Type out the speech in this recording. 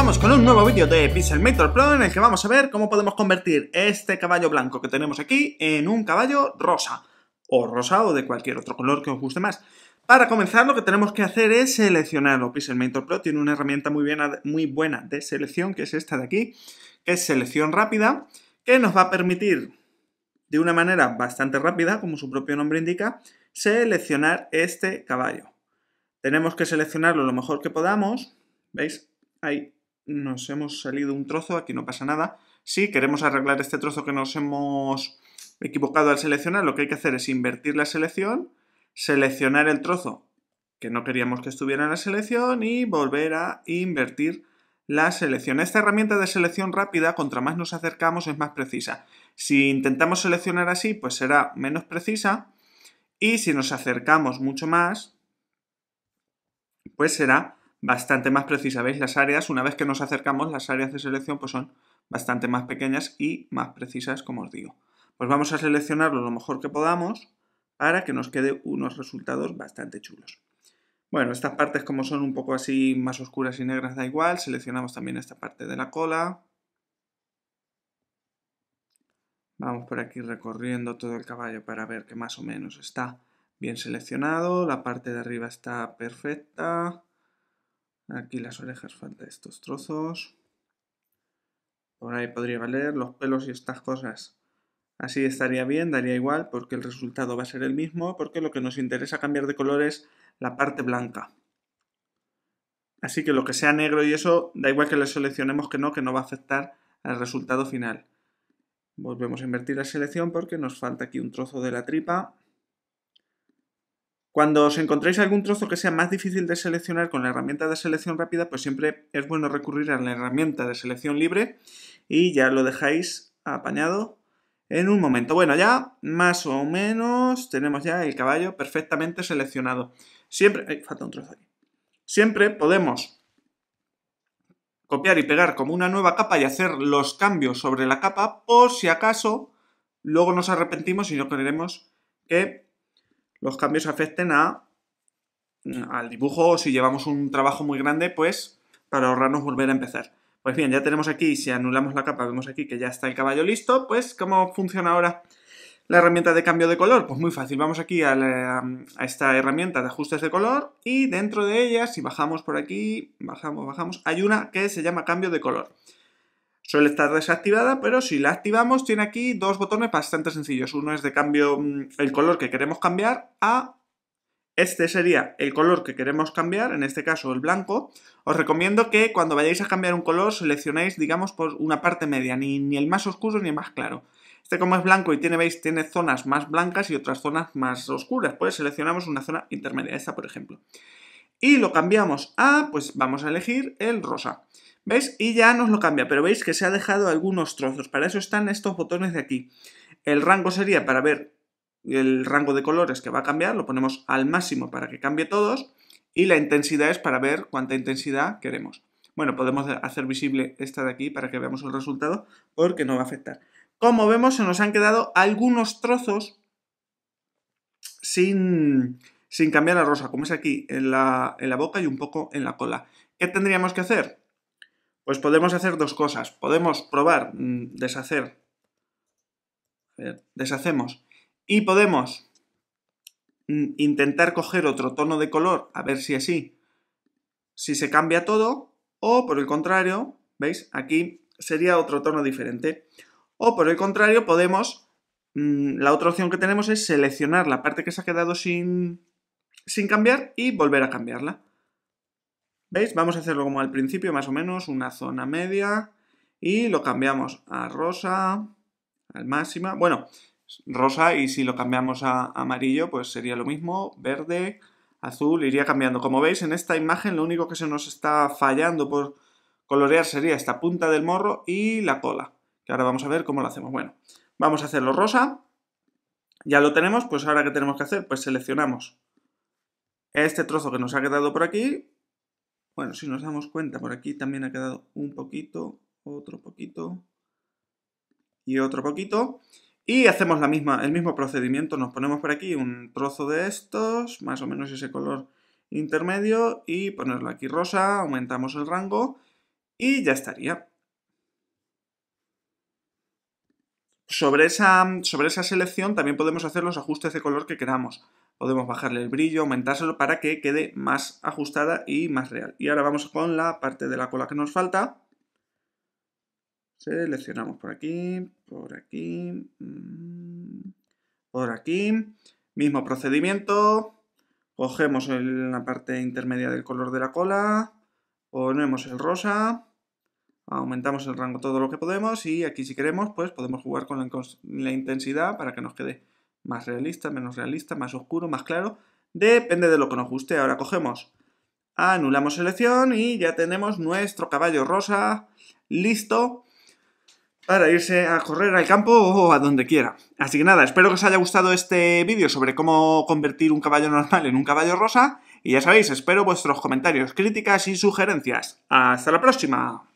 vamos con un nuevo vídeo de Pixel Mator Pro en el que vamos a ver cómo podemos convertir este caballo blanco que tenemos aquí en un caballo rosa, o rosa o de cualquier otro color que os guste más. Para comenzar lo que tenemos que hacer es seleccionarlo. Pixel Mator Pro tiene una herramienta muy, bien, muy buena de selección que es esta de aquí, que es selección rápida, que nos va a permitir de una manera bastante rápida, como su propio nombre indica, seleccionar este caballo. Tenemos que seleccionarlo lo mejor que podamos, ¿veis? Ahí nos hemos salido un trozo, aquí no pasa nada. Si queremos arreglar este trozo que nos hemos equivocado al seleccionar, lo que hay que hacer es invertir la selección, seleccionar el trozo que no queríamos que estuviera en la selección y volver a invertir la selección. Esta herramienta de selección rápida, contra más nos acercamos, es más precisa. Si intentamos seleccionar así, pues será menos precisa y si nos acercamos mucho más, pues será bastante más precisa. ¿Veis? Las áreas, una vez que nos acercamos, las áreas de selección pues son bastante más pequeñas y más precisas, como os digo. Pues vamos a seleccionarlo lo mejor que podamos para que nos quede unos resultados bastante chulos. Bueno, estas partes como son un poco así más oscuras y negras da igual, seleccionamos también esta parte de la cola. Vamos por aquí recorriendo todo el caballo para ver que más o menos está bien seleccionado, la parte de arriba está perfecta, Aquí las orejas falta estos trozos. Por ahí podría valer los pelos y estas cosas. Así estaría bien, daría igual porque el resultado va a ser el mismo, porque lo que nos interesa cambiar de color es la parte blanca. Así que lo que sea negro y eso, da igual que le seleccionemos que no, que no va a afectar al resultado final. Volvemos a invertir la selección porque nos falta aquí un trozo de la tripa cuando os encontréis algún trozo que sea más difícil de seleccionar con la herramienta de selección rápida, pues siempre es bueno recurrir a la herramienta de selección libre y ya lo dejáis apañado en un momento. Bueno, ya más o menos tenemos ya el caballo perfectamente seleccionado. Siempre... falta un trozo Siempre podemos copiar y pegar como una nueva capa y hacer los cambios sobre la capa por si acaso luego nos arrepentimos y no queremos que los cambios afecten a, mm, al dibujo o si llevamos un trabajo muy grande, pues para ahorrarnos volver a empezar. Pues bien, ya tenemos aquí, si anulamos la capa, vemos aquí que ya está el caballo listo, pues ¿cómo funciona ahora la herramienta de cambio de color? Pues muy fácil, vamos aquí a, eh, a esta herramienta de ajustes de color y dentro de ella, si bajamos por aquí, bajamos, bajamos, hay una que se llama cambio de color suele estar desactivada, pero si la activamos tiene aquí dos botones bastante sencillos. Uno es de cambio mm, el color que queremos cambiar a este sería el color que queremos cambiar, en este caso el blanco. Os recomiendo que cuando vayáis a cambiar un color seleccionéis, digamos, por una parte media, ni, ni el más oscuro ni el más claro. Este como es blanco y tiene, veis, tiene zonas más blancas y otras zonas más oscuras. Pues seleccionamos una zona intermedia, esta por ejemplo. Y lo cambiamos a, pues vamos a elegir el rosa. ¿Veis? Y ya nos lo cambia, pero veis que se ha dejado algunos trozos. Para eso están estos botones de aquí. El rango sería para ver el rango de colores que va a cambiar, lo ponemos al máximo para que cambie todos. Y la intensidad es para ver cuánta intensidad queremos. Bueno, podemos hacer visible esta de aquí para que veamos el resultado, porque no va a afectar. Como vemos, se nos han quedado algunos trozos sin, sin cambiar la rosa, como es aquí, en la, en la boca y un poco en la cola. ¿Qué tendríamos que hacer? Pues podemos hacer dos cosas. Podemos probar mm, deshacer. Deshacemos. Y podemos mm, intentar coger otro tono de color, a ver si así, si se cambia todo, o por el contrario, ¿veis? Aquí sería otro tono diferente. O por el contrario, podemos, mm, la otra opción que tenemos es seleccionar la parte que se ha quedado sin, sin cambiar y volver a cambiarla. ¿Veis? Vamos a hacerlo como al principio, más o menos, una zona media. Y lo cambiamos a rosa, al máxima. Bueno, rosa y si lo cambiamos a amarillo, pues sería lo mismo. Verde, azul, iría cambiando. Como veis, en esta imagen lo único que se nos está fallando por colorear sería esta punta del morro y la cola. Que ahora vamos a ver cómo lo hacemos. Bueno, vamos a hacerlo rosa. Ya lo tenemos, pues ahora ¿qué tenemos que hacer? Pues seleccionamos este trozo que nos ha quedado por aquí, bueno, si nos damos cuenta, por aquí también ha quedado un poquito, otro poquito y otro poquito. Y hacemos la misma, el mismo procedimiento, nos ponemos por aquí un trozo de estos, más o menos ese color intermedio, y ponerlo aquí rosa, aumentamos el rango y ya estaría. Sobre esa, sobre esa selección también podemos hacer los ajustes de color que queramos podemos bajarle el brillo, aumentárselo para que quede más ajustada y más real. Y ahora vamos con la parte de la cola que nos falta. Seleccionamos por aquí, por aquí, mm, por aquí. Mismo procedimiento. Cogemos la parte intermedia del color de la cola, ponemos el rosa, aumentamos el rango todo lo que podemos y aquí si queremos pues podemos jugar con la intensidad para que nos quede más realista, menos realista, más oscuro, más claro, depende de lo que nos guste. Ahora cogemos, anulamos selección y ya tenemos nuestro caballo rosa listo para irse a correr al campo o a donde quiera. Así que nada, espero que os haya gustado este vídeo sobre cómo convertir un caballo normal en un caballo rosa y ya sabéis, espero vuestros comentarios, críticas y sugerencias. ¡Hasta la próxima!